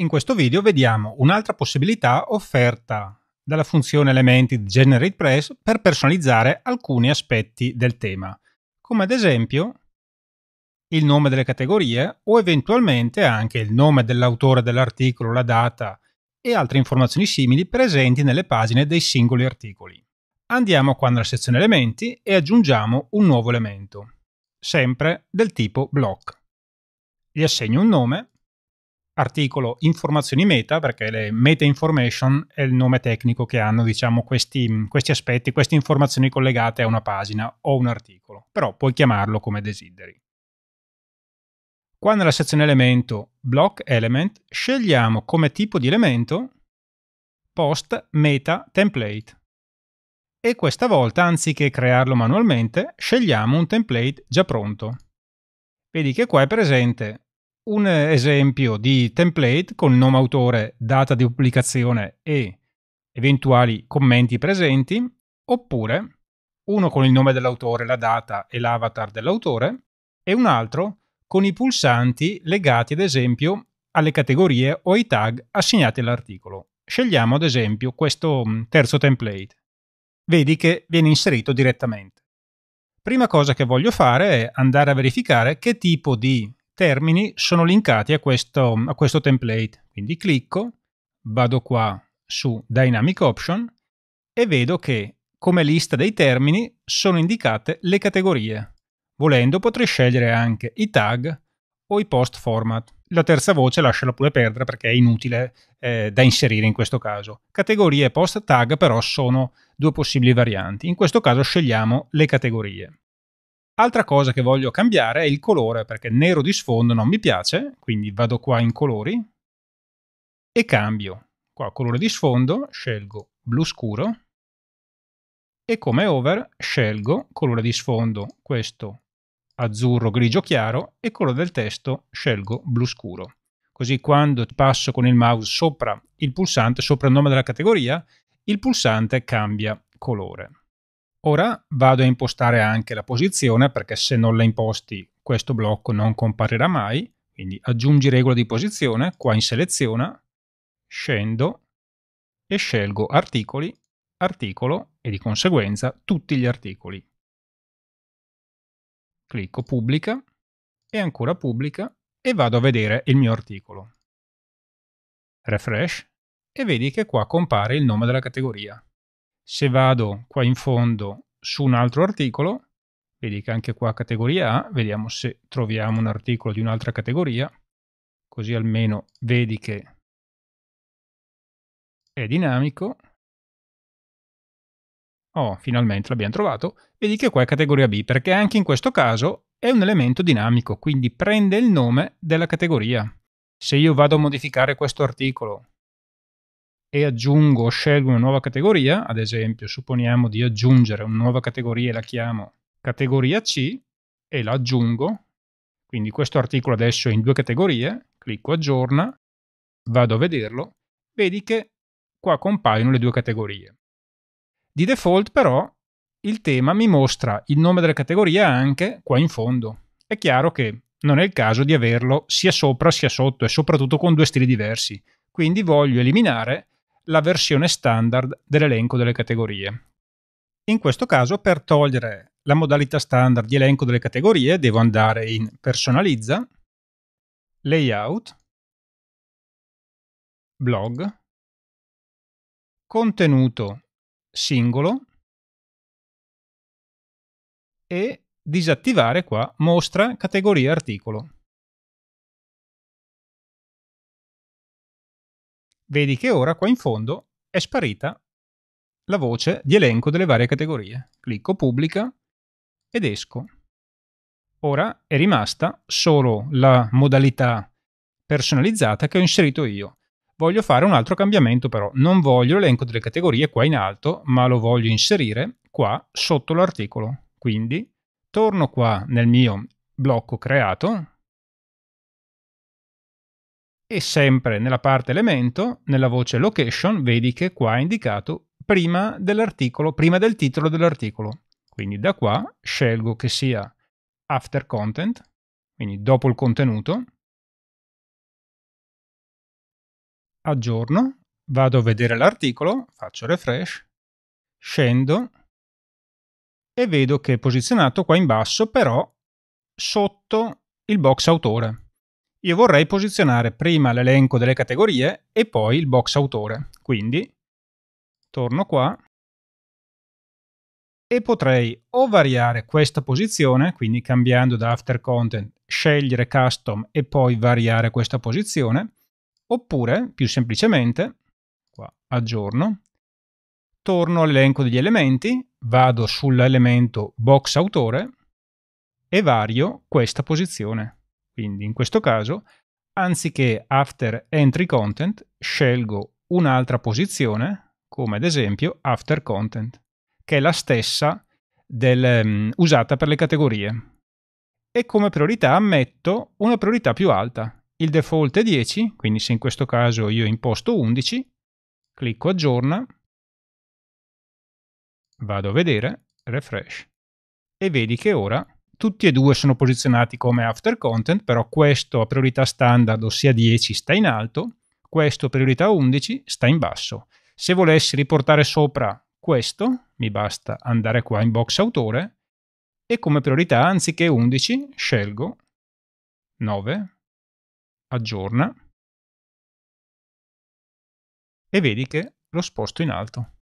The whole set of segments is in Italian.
In questo video vediamo un'altra possibilità offerta dalla funzione elementi di GeneratePress per personalizzare alcuni aspetti del tema, come ad esempio il nome delle categorie o eventualmente anche il nome dell'autore dell'articolo, la data e altre informazioni simili presenti nelle pagine dei singoli articoli. Andiamo qua nella sezione elementi e aggiungiamo un nuovo elemento, sempre del tipo block. Gli assegno un nome articolo informazioni meta, perché le meta information è il nome tecnico che hanno diciamo, questi, questi aspetti, queste informazioni collegate a una pagina o un articolo, però puoi chiamarlo come desideri. Qua nella sezione elemento block element scegliamo come tipo di elemento post meta template e questa volta anziché crearlo manualmente scegliamo un template già pronto. Vedi che qua è presente un esempio di template con nome autore, data di pubblicazione e eventuali commenti presenti, oppure uno con il nome dell'autore, la data e l'avatar dell'autore, e un altro con i pulsanti legati ad esempio alle categorie o ai tag assegnati all'articolo. Scegliamo ad esempio questo mm, terzo template. Vedi che viene inserito direttamente. Prima cosa che voglio fare è andare a verificare che tipo di termini sono linkati a questo, a questo template. Quindi clicco, vado qua su Dynamic Option e vedo che come lista dei termini sono indicate le categorie. Volendo potrei scegliere anche i tag o i post format. La terza voce lasciala pure perdere perché è inutile eh, da inserire in questo caso. Categorie e post tag però sono due possibili varianti. In questo caso scegliamo le categorie. Altra cosa che voglio cambiare è il colore perché nero di sfondo non mi piace, quindi vado qua in colori e cambio. Qua colore di sfondo scelgo blu scuro e come over scelgo colore di sfondo questo azzurro grigio chiaro e colore del testo scelgo blu scuro. Così quando passo con il mouse sopra il pulsante, sopra il nome della categoria, il pulsante cambia colore. Ora vado a impostare anche la posizione perché se non la imposti questo blocco non comparirà mai, quindi aggiungi regola di posizione, qua in seleziona, scendo e scelgo articoli, articolo e di conseguenza tutti gli articoli. Clicco pubblica e ancora pubblica e vado a vedere il mio articolo. Refresh e vedi che qua compare il nome della categoria. Se vado qua in fondo su un altro articolo, vedi che anche qua categoria A, vediamo se troviamo un articolo di un'altra categoria, così almeno vedi che è dinamico. Oh, finalmente l'abbiamo trovato. Vedi che qua è categoria B, perché anche in questo caso è un elemento dinamico, quindi prende il nome della categoria. Se io vado a modificare questo articolo e aggiungo o scelgo una nuova categoria, ad esempio supponiamo di aggiungere una nuova categoria e la chiamo categoria C e la aggiungo, quindi questo articolo adesso è in due categorie, clicco aggiorna, vado a vederlo, vedi che qua compaiono le due categorie. Di default però il tema mi mostra il nome della categoria anche qua in fondo. È chiaro che non è il caso di averlo sia sopra sia sotto e soprattutto con due stili diversi. Quindi voglio eliminare la versione standard dell'elenco delle categorie. In questo caso, per togliere la modalità standard di elenco delle categorie, devo andare in Personalizza, Layout, Blog, Contenuto singolo e disattivare qua Mostra categoria articolo. Vedi che ora qua in fondo è sparita la voce di elenco delle varie categorie. Clicco pubblica ed esco. Ora è rimasta solo la modalità personalizzata che ho inserito io. Voglio fare un altro cambiamento però, non voglio l'elenco delle categorie qua in alto, ma lo voglio inserire qua sotto l'articolo. Quindi torno qua nel mio blocco creato, e sempre nella parte elemento, nella voce location, vedi che qua è indicato prima dell'articolo, prima del titolo dell'articolo. Quindi da qua scelgo che sia after content, quindi dopo il contenuto, aggiorno, vado a vedere l'articolo, faccio refresh, scendo e vedo che è posizionato qua in basso però sotto il box autore. Io vorrei posizionare prima l'elenco delle categorie e poi il box autore, quindi torno qua e potrei o variare questa posizione, quindi cambiando da After Content, scegliere Custom e poi variare questa posizione, oppure, più semplicemente, qua aggiorno, torno all'elenco degli elementi, vado sull'elemento Box Autore e vario questa posizione. Quindi in questo caso, anziché after entry content, scelgo un'altra posizione, come ad esempio after content, che è la stessa del, um, usata per le categorie. E come priorità metto una priorità più alta. Il default è 10, quindi se in questo caso io imposto 11, clicco aggiorna, vado a vedere, refresh, e vedi che ora tutti e due sono posizionati come after content, però questo a priorità standard, ossia 10, sta in alto, questo a priorità 11 sta in basso. Se volessi riportare sopra questo, mi basta andare qua in box autore e come priorità anziché 11 scelgo 9, aggiorna e vedi che lo sposto in alto.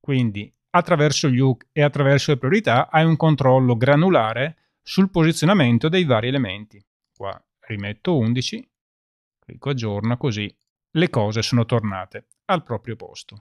Quindi attraverso gli hook e attraverso le priorità hai un controllo granulare sul posizionamento dei vari elementi. Qua rimetto 11, clicco aggiorna così le cose sono tornate al proprio posto.